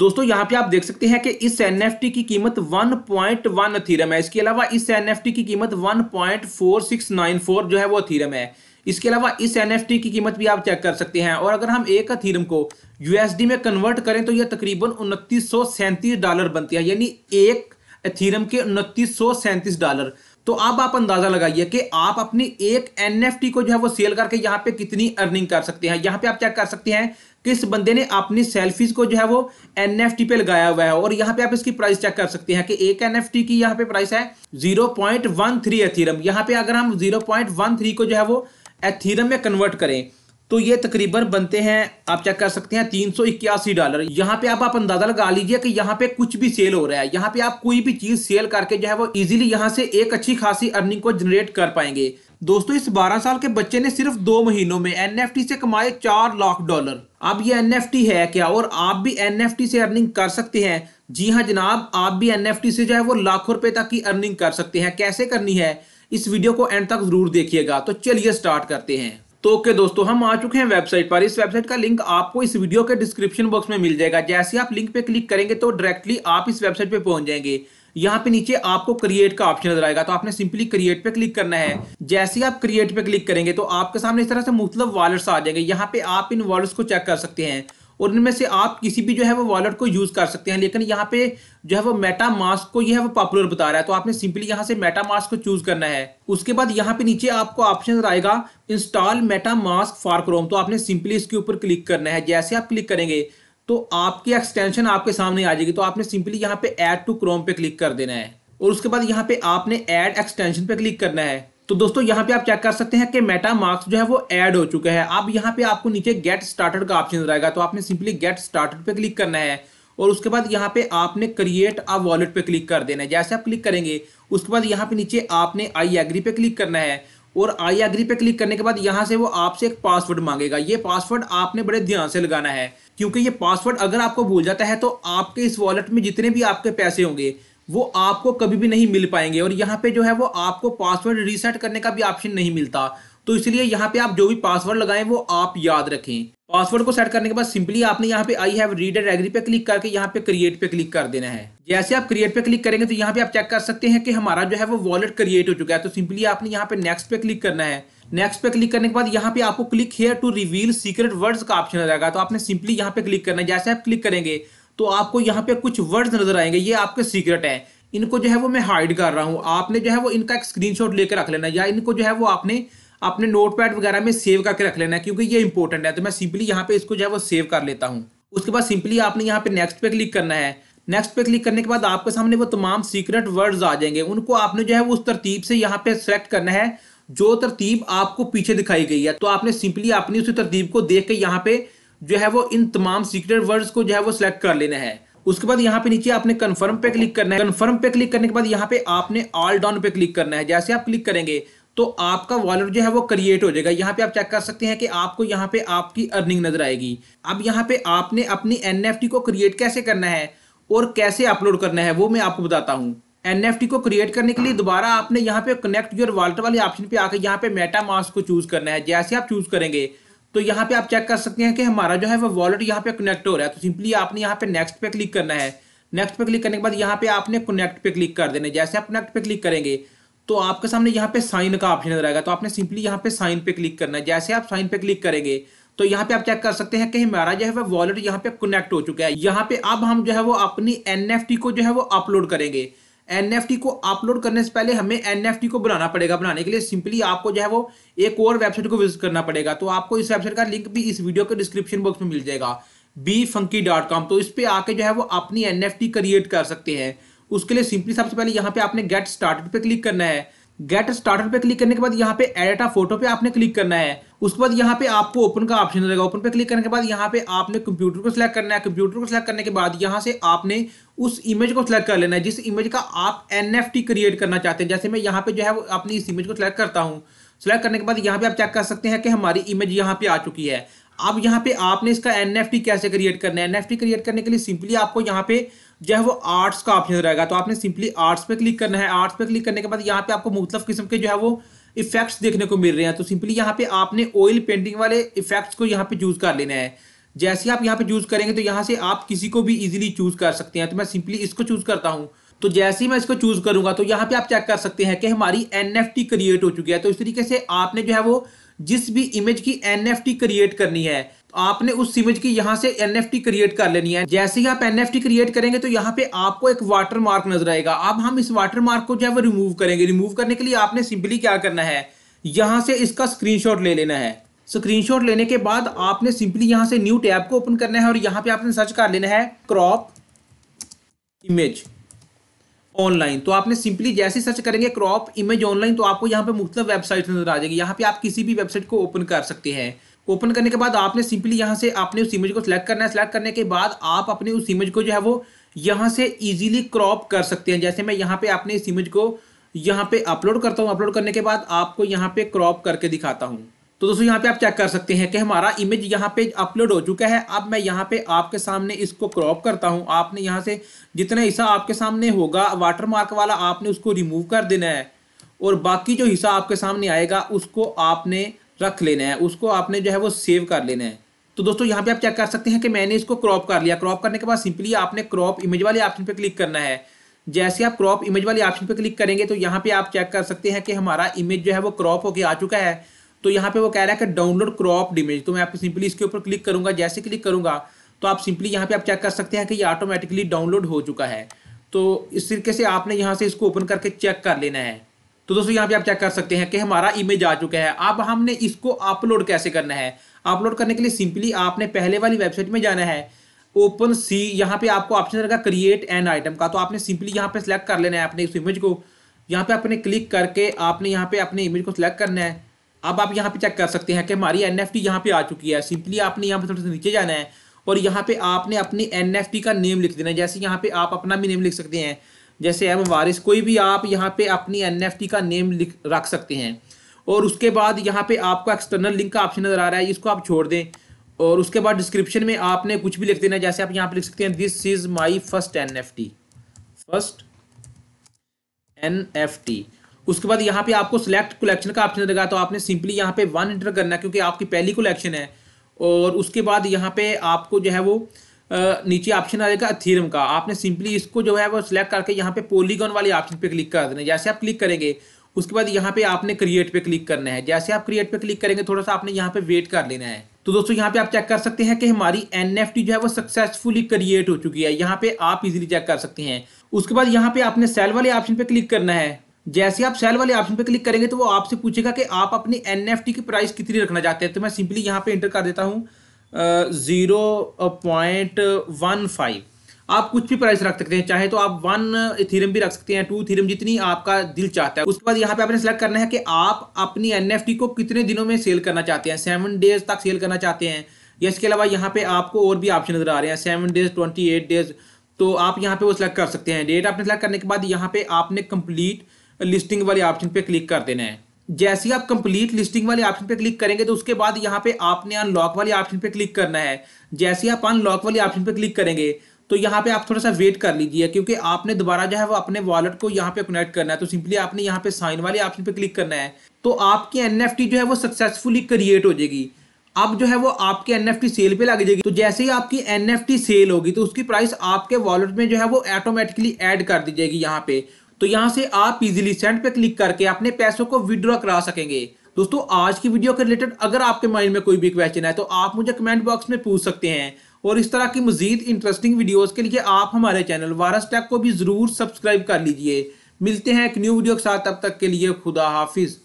दोस्तों यहां पे आप देख सकते हैं कि इस एनएफटी की कीमत 1.1 थीरम है इसके अलावा इस एनएफटी की कीमत 1.4694 जो है वो अथीरम है इसके अलावा इस एनएफटी की कीमत भी आप चेक कर सकते हैं और अगर हम एक अथीरम को यूएसडी में कन्वर्ट करें तो यह तकरीबन उनतीस डॉलर बनती है यानी एक अथीरम के उनतीस डॉलर तो अब आप अंदाजा लगाइए कि आप अपनी एक एनएफटी को जो है वो सेल करके यहाँ पे कितनी अर्निंग कर सकते हैं यहाँ पे आप चेक कर सकते हैं किस बंदे ने अपनी सेल्फीज को जो है वो एनएफटी पे लगाया हुआ है और यहाँ पे आप इसकी प्राइस चेक कर सकते हैं कि एक एनएफटी की यहाँ पे प्राइस है zero point one three Ethereum यहाँ पे अगर हम थ्री को जो है वो एथीरम में कन्वर्ट करें तो ये तकरीबन बनते हैं आप चेक कर सकते हैं तीन सौ इक्यासी डॉलर यहाँ पे आप आप अंदाजा लगा लीजिए कि यहाँ पे कुछ भी सेल हो रहा है यहाँ पे आप कोई भी चीज सेल करके जो है वो इजीली यहाँ से एक अच्छी खासी अर्निंग को जनरेट कर पाएंगे दोस्तों इस 12 साल के बच्चे ने सिर्फ दो महीनों में एन से कमाए चार लाख डॉलर अब ये एन है क्या और आप भी एन से अर्निंग कर सकते हैं जी हाँ जनाब आप भी एन से जो है वो लाखों रुपए तक की अर्निंग कर सकते हैं कैसे करनी है इस वीडियो को एंड तक जरूर देखिएगा तो चलिए स्टार्ट करते हैं तो ओके दोस्तों हम आ चुके हैं वेबसाइट पर इस वेबसाइट का लिंक आपको इस वीडियो के डिस्क्रिप्शन बॉक्स में मिल जाएगा जैसे आप लिंक पे क्लिक करेंगे तो डायरेक्टली आप इस वेबसाइट पे पहुंच जाएंगे यहाँ पे नीचे आपको क्रिएट का ऑप्शन नजर आएगा तो आपने सिंपली क्रिएट पे क्लिक करना है जैसे ही आप क्रिएट पे क्लिक करेंगे तो आपके सामने इस तरह से मुख्तलिफ वॉलेट्स आ जाएंगे यहाँ पे आप इन वॉलेट्स को चेक कर सकते हैं और इनमें से आप किसी भी जो है वो वॉलेट को यूज़ कर सकते हैं लेकिन यहाँ पे जो है वो मेटा मास्क को यह है वो पॉपुलर बता रहा है तो आपने सिंपली यहाँ से मेटा मास्क को चूज़ करना है उसके बाद यहाँ पे नीचे आपको ऑप्शन आएगा install MetaMask for Chrome तो आपने सिंपली इसके ऊपर क्लिक करना है जैसे आप क्लिक करेंगे तो आपकी एक्सटेंशन आपके सामने आ जाएगी तो आपने सिंपली यहाँ पे एड टू क्रोम पे क्लिक कर देना है और उसके बाद यहाँ पे आपने एड एक्सटेंशन पे क्लिक करना है तो दोस्तों यहाँ पे आप चेक कर सकते हैं कि मेटा मार्क्स जो है वो ऐड हो चुका है अब यहाँ पे आपको नीचे गेट स्टार्टेड का ऑप्शन रहेगा तो आपने सिंपली गेट स्टार्टेड पे क्लिक करना है और उसके बाद यहाँ पे आपने क्रिएट अ वॉलेट पे क्लिक कर देना है जैसे आप क्लिक करेंगे उसके बाद यहाँ पे नीचे आपने आई एग्री पे क्लिक करना है और आई एग्री पे क्लिक करने के बाद यहाँ से वो आपसे एक पासवर्ड मांगेगा ये पासवर्ड आपने बड़े ध्यान से लगाना है क्योंकि ये पासवर्ड अगर आपको भूल जाता है तो आपके इस वॉलेट में जितने भी आपके पैसे होंगे वो आपको कभी भी नहीं मिल पाएंगे और यहाँ पे जो है वो आपको पासवर्ड रीसेट करने का भी ऑप्शन नहीं मिलता तो इसलिए यहाँ पे आप जो भी पासवर्ड लगाएं वो आप याद रखें पासवर्ड को सेट करने के बाद सिंपली आपने यहाँ पे आई हैव रीडर एग्री पे क्लिक करके यहाँ पे क्रिएट पे क्लिक कर देना है जैसे आप क्रिएट पे क्लिक करेंगे तो यहाँ पे आप चेक कर सकते हैं कि हमारा जो है वो वॉलेट क्रिएट हो चुका है तो सिंपली आपने यहाँ पे नेक्स्ट पे क्लिक करना है नेक्स्ट पे क्लिक करने के बाद यहाँ पे आपको click here to reveal secret words का ऑप्शन आ जाएगा तो आपने सिंपली यहाँ पे क्लिक करना है जैसे आप क्लिक करेंगे तो आपको यहाँ पे कुछ वर्ड्स नजर आएंगे ये आपके सीक्रेट है इनको जो है वो मैं हाइड कर रहा हूँ आपने जो है वो इनका एक स्क्रीनशॉट लेकर रख लेना या इनको जो है वो आपने अपने नोटपैड वगैरह में सेव करके रख लेना क्योंकि ये इंपॉर्टेंट है तो मैं सिंपली यहाँ पे इसको जो है वो सेव कर लेता हूँ उसके बाद सिंपली आपने यहाँ पे नेक्स्ट पे क्लिक करना है नेक्स्ट पे क्लिक करने के बाद आपके सामने वो तमाम सीक्रेट वर्ड्स आ जाएंगे उनको आपने जो है वो उस तरतीब से यहाँ पे सेलेक्ट करना है जो तरतीब आपको पीछे दिखाई गई है तो आपने सिंपली अपनी उस तरतीब को देख के यहाँ पे जो है वो इन तमाम सीक्रेट वर्ड्स को जो है वो सिलेक्ट कर लेना है उसके बाद यहाँ पे नीचे आपने कन्फर्म पे क्लिक करना है कन्फर्म पे क्लिक करने के बाद यहाँ पे आपने ऑल डाउन पे क्लिक करना है जैसे आप क्लिक करेंगे तो आपका वॉलेट जो है वो क्रिएट हो जाएगा यहाँ पे आप चेक कर सकते हैं कि आपको यहाँ पे आपकी अर्निंग नजर आएगी अब यहाँ पे आपने अपनी एन को क्रिएट कैसे करना है और कैसे अपलोड करना है वो मैं आपको बताता हूँ एन को क्रिएट करने के लिए दोबारा आपने यहाँ पे कनेक्ट योर वॉलेट वाले ऑप्शन पे आकर यहाँ पे मेटा मास्क को चूज करना है जैसे आप चूज करेंगे तो यहाँ पे आप चेक कर सकते हैं कि हमारा जो है वो वॉलेट यहाँ पे कनेक्ट हो रहा है तो सिंपली आपने यहाँ पे नेक्स्ट पे क्लिक करना है नेक्स्ट पे क्लिक करने के बाद यहाँ पे आपने कनेक्ट पे क्लिक कर देने जैसे आप कनेक्ट पे क्लिक करेंगे तो आपके सामने यहाँ पे साइन का ऑप्शन रहेगा तो आपने सिंपली यहाँ पे साइन पे क्लिक करना है जैसे आप साइन पे क्लिक करेंगे तो यहाँ पे आप चेक कर सकते हैं कि हमारा जो है वो वॉलेट यहाँ पे कनेक्ट हो चुका है यहाँ पे अब हम जो है वो अपनी एन को जो है वो अपलोड करेंगे एनएफटी को अपलोड करने से पहले हमें एनएफटी को बनाना पड़ेगा बनाने के लिए सिंपली आपको जो है वो एक और वेबसाइट को विजिट करना पड़ेगा तो आपको इस वेबसाइट का लिंक भी इस वीडियो के डिस्क्रिप्शन बॉक्स में मिल जाएगा बी फंकी डॉट कॉम तो इस पर आके जो है वो अपनी एन एफ टी क्रिएट कर सकते हैं उसके लिए सिंपली सबसे पहले यहाँ पे आपने गेट स्टार्टेड पे क्लिक करना है गेट स्टार्टेड पे क्लिक करने के बाद यहाँ पे एडेटा फोटो पे आपने क्लिक करना है उसके बाद यहाँ पे आपको ओपन का ऑप्शन रहेगा ओपन पे क्लिक करने के बाद यहाँ पे आपने कंप्यूटर को सिलेक्ट करना है कंप्यूटर को सिलेक्ट करने के बाद यहाँ से आपने उस इमेज को सिलेक्ट कर लेना है जिस इमेज का आप एन क्रिएट करना चाहते हैं जैसे मैं यहाँ पे जो है वो अपनी इस इमेज को सिलेक्ट करता हूँ सिलेक्ट करने के बाद यहाँ पे आप चेक कर सकते हैं कि हमारी इमेज यहाँ पे आ चुकी है अब यहाँ पे आपने इसका एन कैसे क्रिएट करना है एन क्रिएट करने के लिए सिंपली आपको यहाँ पे जो है वो आर्ट्स का ऑप्शन रहेगा तो आपने सिंपली आर्ट्स पे क्लिक करना है आर्ट्स पे क्लिक करने के बाद यहाँ पे आपको मुख्तफ मतलब किस्म के जो है वो इफेक्ट्स देखने को मिल रहे हैं तो सिंपली यहाँ पे आपने ऑयल पेंटिंग वाले इफेक्ट्स को यहाँ पे चूज कर लेना है जैसे आप यहाँ पे चूज करेंगे तो यहाँ से आप किसी को भी इजीली चूज कर सकते हैं तो मैं सिंपली इसको चूज करता हूँ तो जैसे ही मैं इसको चूज करूंगा तो यहाँ पे आप चेक कर सकते हैं कि हमारी एन क्रिएट हो चुकी है तो इस तरीके से आपने जो है वो जिस भी इमेज की एन क्रिएट करनी है तो आपने उस इमेज की यहां से एन क्रिएट कर लेनी है जैसे ही आप एन क्रिएट करेंगे तो यहां पे आपको एक वाटर मार्क नजर आएगा अब हम इस वाटर मार्क को जो है वो रिमूव करेंगे रिमूव करने के लिए आपने सिंपली क्या करना है यहां से इसका स्क्रीनशॉट ले लेना है स्क्रीन लेने के बाद आपने सिंपली यहां से न्यू टैब को ओपन करना है और यहां पर आपने सर्च कर लेना है क्रॉप इमेज ऑनलाइन तो आपने सिंपली जैसे सर्च करेंगे क्रॉप इमेज ऑनलाइन तो आपको यहाँ पे मुख्त वेबसाइट नजर आ जाएगी यहाँ पे आप किसी भी वेबसाइट को ओपन कर सकते हैं ओपन करने के बाद आपने सिंपली यहाँ से आपने उस इमेज को सिलेक्ट करना है सिलेक्ट करने के बाद आप अपने उस इमेज को जो है वो यहाँ से इजीली क्रॉप कर सकते हैं जैसे मैं यहाँ पे अपने इस इमेज को यहाँ पे अपलोड करता हूँ अपलोड करने के बाद आपको यहाँ पे क्रॉप करके दिखाता हूँ तो दोस्तों यहाँ पे आप चेक कर सकते हैं कि हमारा इमेज यहाँ पे अपलोड हो चुका है अब मैं यहाँ पे आपके सामने इसको क्रॉप करता हूँ आपने यहाँ से जितना हिस्सा आपके सामने होगा वाटरमार्क वाला आपने उसको रिमूव कर देना है और बाकी जो हिस्सा आपके सामने आएगा उसको आपने रख लेना है उसको आपने जो है वो सेव कर लेना है तो दोस्तों यहाँ पे आप चेक कर सकते हैं कि मैंने इसको क्रॉप कर लिया क्रॉप करने के बाद सिंपली आपने क्रॉप इमेज वाले ऑप्शन पे क्लिक करना है जैसे आप क्रॉप इमेज वाले ऑप्शन पे क्लिक करेंगे तो यहाँ पे आप चेक कर सकते हैं कि हमारा इमेज जो है वो क्रॉप होके आ चुका है तो यहाँ पे वो कह रहा है कि डाउनलोड क्रॉप इमेज तो मैं आप सिंपली इसके ऊपर क्लिक करूंगा जैसे क्लिक करूंगा तो आप सिंपली यहाँ पे आप चेक कर सकते हैं कि ये ऑटोमेटिकली डाउनलोड हो चुका है तो इस तरीके से आपने यहाँ से इसको ओपन करके चेक कर लेना है तो दोस्तों यहाँ पे आप चेक कर सकते हैं कि हमारा इमेज आ चुका है अब हमने इसको अपलोड कैसे करना है अपलोड करने के लिए सिंपली आपने पहले वाली वेबसाइट में जाना है ओपन सी यहाँ पे आपको ऑप्शन रहेगा क्रिएट एन आइटम का तो आपने सिंपली यहाँ पे सिलेक्ट कर लेना है अपने इस इमेज को यहाँ पे आपने क्लिक करके आपने यहाँ पे अपने इमेज को सिलेक्ट करना है अब आप यहाँ पे चेक कर सकते हैं कि हमारी एन एफ यहाँ पे आ चुकी है सिंपली आपने यहाँ पे थोड़ा सा नीचे जाना है और यहाँ पे आपने अपनी एन का नेम लिख देना है जैसे यहाँ पे आप अपना भी नेम लिख सकते हैं जैसे एम वारिस कोई भी आप यहाँ पे अपनी एन का नेम लिख रख सकते हैं और उसके बाद यहाँ पे आपको एक्सटर्नल लिंक का ऑप्शन नज़र आ रहा है इसको आप छोड़ दें और उसके बाद डिस्क्रिप्शन में आपने कुछ भी लिख देना जैसे आप यहाँ पे लिख सकते हैं this is my first N first N उसके बाद यहाँ पे आपको सिलेक्ट कलेक्शन का ऑप्शन देगा तो आपने सिंपली यहाँ पे वन इंटर करना है क्योंकि आपकी पहली कलेक्शन है और उसके बाद यहाँ पे आपको जो है वो नीचे ऑप्शन आ जाएगा थीरम का आपने सिंपली इसको जो है वो सिलेक्ट करके यहाँ पे पोलीगॉन वाले ऑप्शन पे क्लिक कर देना जैसे आप क्लिक करेंगे उसके बाद यहाँ पे आपने क्रिएट पे क्लिक करना है जैसे आप क्रिएट पे क्लिक करेंगे थोड़ा सा आपने यहाँ पे वेट कर लेना है तो दोस्तों यहाँ पे आप चेक कर सकते हैं कि हमारी एन जो है वो सक्सेसफुली क्रिएट हो चुकी है यहाँ पे आप इजिली चेक कर सकते हैं उसके बाद यहाँ पे आपने सेल वाले ऑप्शन पे क्लिक करना है जैसे आप सेल वाले ऑप्शन पे क्लिक करेंगे तो वो आपसे पूछेगा कि आप अपनी एन की प्राइस कितनी रखना चाहते हैं तो मैं सिंपली यहाँ पे एंटर कर देता हूँ ज़ीरो पॉइंट वन फाइव आप कुछ भी प्राइस रख सकते हैं चाहे तो आप वन थीरम भी रख सकते हैं टू थीरम जितनी आपका दिल चाहता है उसके बाद यहाँ पे आपने सेलेक्ट करना है कि आप अपनी एन को कितने दिनों में सेल करना चाहते हैं सेवन डेज तक सेल करना चाहते हैं या इसके अलावा यहाँ पे आपको और भी ऑप्शन नजर आ रहे हैं सेवन डेज ट्वेंटी डेज तो आप यहाँ पे वो सिलेक्ट कर सकते हैं डेट आपने सेलेक्ट करने के बाद यहाँ पे आपने कंप्लीट लिस्टिंग वाले ऑप्शन पे क्लिक कर देना है जैसे ही आप कंप्लीट लिस्टिंग वाले ऑप्शन पे क्लिक करेंगे तो उसके बाद यहाँ पे आपने अनलॉक वाले ऑप्शन पे क्लिक करना है जैसे ही आप अनलॉक वाले ऑप्शन पे क्लिक करेंगे तो यहाँ पे आप थोड़ा सा वेट कर लीजिए क्योंकि आपने दोबारा जो है वो अपने वॉलेट को यहाँ पे कनेक्ट करना है तो सिंपली आपने यहाँ पे साइन वाले ऑप्शन पे क्लिक करना है तो आपकी एन जो है वो सक्सेसफुली क्रिएट हो जाएगी अब जो है वो आपके एन सेल पे लग जाएगी तो जैसे ही आपकी एन सेल होगी तो उसकी प्राइस आपके वॉलेट में जो है वो ऑटोमेटिकली एड कर दी जाएगी यहाँ पे तो यहाँ से आप इजिली सेंड पे क्लिक करके अपने पैसों को विड्रॉ करा सकेंगे दोस्तों आज की वीडियो के रिलेटेड अगर आपके माइंड में कोई भी क्वेश्चन है तो आप मुझे कमेंट बॉक्स में पूछ सकते हैं और इस तरह की मजीद इंटरेस्टिंग वीडियोस के लिए आप हमारे चैनल वारस टैक को भी ज़रूर सब्सक्राइब कर लीजिए मिलते हैं एक न्यू वीडियो के साथ अब तक के लिए खुदा हाफिज़